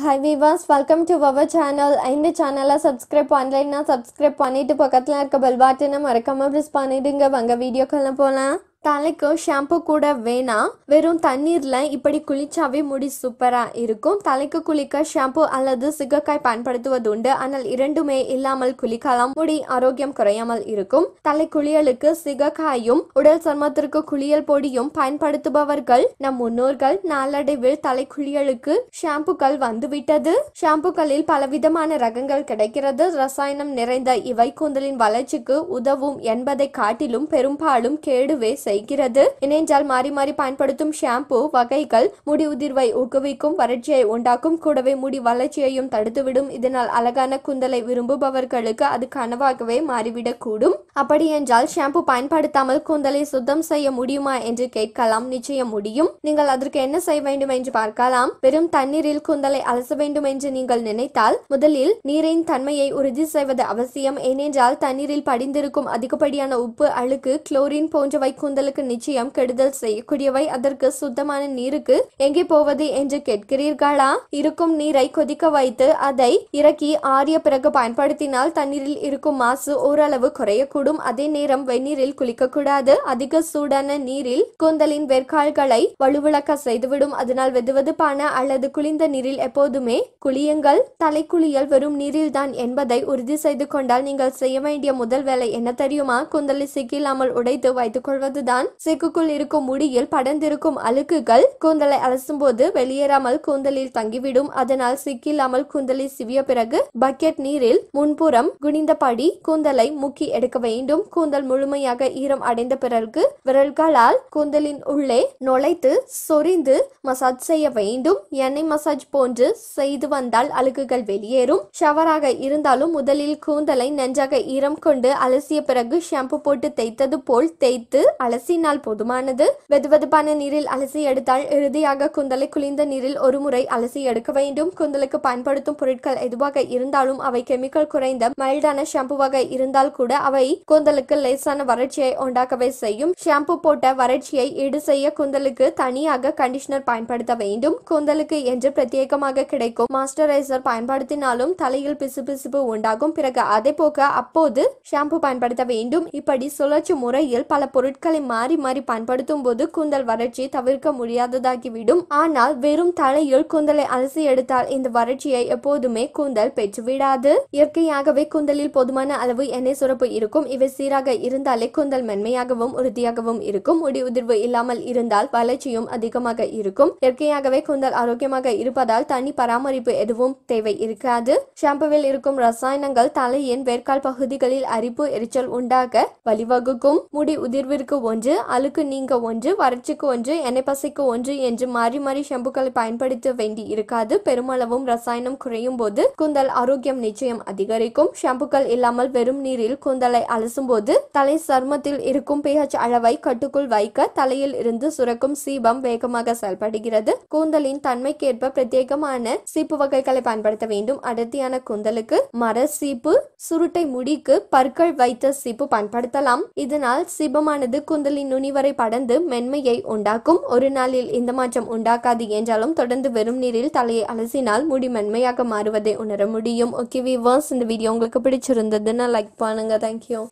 hi வீவாஸ் welcome to our channel இந்த சேனலை சப்ஸ்கிரைப் பண்ணலைன்னா சப்ஸ்கிரைப் பண்ணிவிட்டு பக்கத்தில் இருக்க பெல் பாட்டனை மறக்காமல் ப்ரெஸ் பண்ணிவிடுங்க வாங்க வீடியோக்கெல்லாம் போகலாம் தலைக்கு ஷாம்பு கூட வேணாம் வெறும் தண்ணீரில் இப்படி குளிச்சாவே முடி சூப்பராக இருக்கும் தலைக்கு குளிக்க ஷாம்பு அல்லது சிகக்காய் பயன்படுத்துவது உண்டு ஆனால் இரண்டுமே இல்லாமல் குளிக்கலாம் முடி ஆரோக்கியம் குறையாமல் இருக்கும் தலை குளியலுக்கு சிகக்காயும் உடல் சர்மத்திற்கு குளியல் பொடியும் பயன்படுத்துபவர்கள் நம் முன்னோர்கள் நாளடைவில் தலை குளியலுக்கு ஷாம்புக்கள் வந்துவிட்டது ஷாம்புக்களில் பலவிதமான ரகங்கள் கிடைக்கிறது ரசாயனம் நிறைந்த இவை கூந்தலின் வளர்ச்சிக்கு உதவும் என்பதை காட்டிலும் பெரும்பாலும் கேடுவே செய்கிறது இணைஞ்சால் மாறி மாறி பயன்படுத்தும் ஷாம்பு வகைகள் முடி உதிர்வை ஊக்குவிக்கும் வறட்சியை உண்டாக்கும் கூடவே முடி வளர்ச்சியையும் தடுத்துவிடும் இதனால் அழகான குந்தலை விரும்புபவர்களுக்கு அது கனவாகவே மாறிவிடக்கூடும் அப்படி என்றால் ஷாம்பு பயன்படுத்தாமல் குந்தலை சுத்தம் செய்ய முடியுமா என்று கேட்கலாம் நிச்சயம் முடியும் நீங்கள் அதற்கு என்ன செய்ய வேண்டும் என்று பார்க்கலாம் வெறும் தண்ணீரில் குந்தலை அலச வேண்டும் என்று நீங்கள் நினைத்தால் முதலில் நீரின் தன்மையை உறுதி செய்வது அவசியம் ஏனென்றால் தண்ணீரில் படிந்திருக்கும் அதிகப்படியான உப்பு அழுக்கு குளோரின் போன்றவை குந்தல் உடலுக்கு நிச்சயம் கெடுதல் செய்யக்கூடியவை அதற்கு சுத்தமான நீருக்கு எங்கே போவது என்று கேட்கிறீர்களா இருக்கும் நீரை கொதிக்க வைத்து அதை இறக்கி ஆறிய பிறகு பயன்படுத்தினால் தண்ணீரில் இருக்கும் மாசு ஓரளவு குறையக்கூடும் அதே நேரம் வெந்நீரில் குளிக்கக்கூடாது அதிக சூடான நீரில் கூந்தலின் வெற்கால்களை வலுவிளக்க செய்துவிடும் அதனால் வெதுவெதுப்பான அல்லது குளிர்ந்த நீரில் எப்போதுமே குளியுங்கள் தலைக்குளியல் வெறும் நீரில் தான் என்பதை உறுதி செய்து கொண்டால் நீங்கள் செய்ய வேண்டிய முதல் வேலை என்ன தெரியுமா குந்தலை சிக்கில்லாமல் உடைத்து வைத்துக் கொள்வது தான் செக்குக்குள் இருக்கும் முடியில் படர்ந்திருக்கும் அழுக்குகள் கூந்தலை அலசும் போது வெளியேறாமல் கூந்தலில் தங்கிவிடும் அதனால் சிக்கில்லாமல் கூந்தலை சிவிய பிறகு பக்கெட் நீரில் முன்புறம் குனிந்தபடி கூந்தலை முக்கி எடுக்க வேண்டும் கூந்தல் முழுமையாக ஈரம் அடைந்த பிறகு விரல்களால் கூந்தலின் உள்ளே நுழைத்து சொரிந்து மசாஜ் செய்ய வேண்டும் எண்ணெய் மசாஜ் போன்று செய்து வந்தால் அழுக்குகள் வெளியேறும் ஷவராக இருந்தாலும் முதலில் கூந்தலை நன்றாக ஈரம் கொண்டு அலசிய பிறகு ஷாம்பு போட்டு தேய்த்தது போல் தேய்த்து அலசி அலசினால் போதுமானது வெதுவெதுப்பான நீரில் அலசி எடுத்தால் இறுதியாக குந்தலை குளிர்ந்த நீரில் ஒரு முறை அலசி எடுக்க வேண்டும் குந்தலுக்கு பயன்படுத்தும் பொருட்கள் எதுவாக இருந்தாலும் அவை கெமிக்கல் குறைந்த மைல்டான ஷாம்புவாக இருந்தால் கூட அவை குந்தலுக்கு லேசான வறட்சியை உண்டாக்கவே செய்யும் ஷாம்பு போட்ட வறட்சியை ஈடு செய்ய குந்தலுக்கு தனியாக கண்டிஷனர் பயன்படுத்த வேண்டும் குந்தலுக்கு என்று பிரத்யேகமாக கிடைக்கும் மாஸ்டரைசர் பயன்படுத்தினாலும் தலையில் பிசு பிசுப்பு உண்டாகும் பிறகு அதே போக அப்போது ஷாம்பு பயன்படுத்த வேண்டும் இப்படி சுழற்சி முறையில் பல பொருட்களை மாறி மாறி பயன்படுத்தும் போது கூந்தல் வறட்சியை தவிர்க்க முடியாததாகிவிடும் ஆனால் வெறும் தலையில் கூந்தலை அலசி எடுத்தால் இந்த வறட்சியை எப்போதுமே கூந்தல் பெற்றுவிடாது இயற்கையாகவே கூந்தலில் போதுமான அளவு எண்ணெய் சுரப்பு இருக்கும் இவை சீராக இருந்தாலே கூந்தல் மென்மையாகவும் உறுதியாகவும் இருக்கும் முடி உதிர்வு இல்லாமல் இருந்தால் வளர்ச்சியும் அதிகமாக இருக்கும் இயற்கையாகவே கூந்தல் ஆரோக்கியமாக இருப்பதால் தனி பராமரிப்பு எதுவும் தேவை இருக்காது ஷாம்புவில் இருக்கும் ரசாயனங்கள் தலையின் வேர்க்கால் பகுதிகளில் அரிப்பு எரிச்சல் உண்டாக வழிவகுக்கும் முடி உதிர்விற்கு ஒன்று ஒன்று அழுக்கு நீங்க ஒன்று வறட்சிக்கு ஒன்று எண்ணெய் பசைக்கு ஒன்று என்று மாறி மாறி ஷம்புக்களை பயன்படுத்த வேண்டி இருக்காது பெருமளவும் ரசாயனம் குறையும் போது கூந்தல் ஆரோக்கியம் நிச்சயம் அதிகரிக்கும் ஷம்புக்கள் இல்லாமல் வெறும் நீரில் கூந்தலை அலசும் போது தலை சர்மத்தில் இருக்கும் பிஹெச் அளவை கட்டுக்குள் வைக்க தலையில் இருந்து சுரக்கும் சீபம் வேகமாக செயல்படுகிறது கூந்தலின் தன்மைக்கேற்ப பிரத்யேகமான சீப்பு வகைகளை பயன்படுத்த வேண்டும் அடர்த்தியான கூந்தலுக்கு மர சீப்பு சுருட்டை முடிக்கு பற்கள் வைத்த சீப்பு பயன்படுத்தலாம் இதனால் சீபமானது கூந்தல் காதலின் நுனிவரை படந்து மென்மையை உண்டாக்கும் ஒரு நாளில் இந்த மாற்றம் உண்டாக்காது என்றாலும் தொடர்ந்து வெறும் நீரில் தலையை அலசினால் முடி மென்மையாக மாறுவதை உணர முடியும் ஓகே விவர்ஸ் இந்த வீடியோ உங்களுக்கு பிடிச்சிருந்ததுன்னா லைக் பண்ணுங்க தேங்க்யூ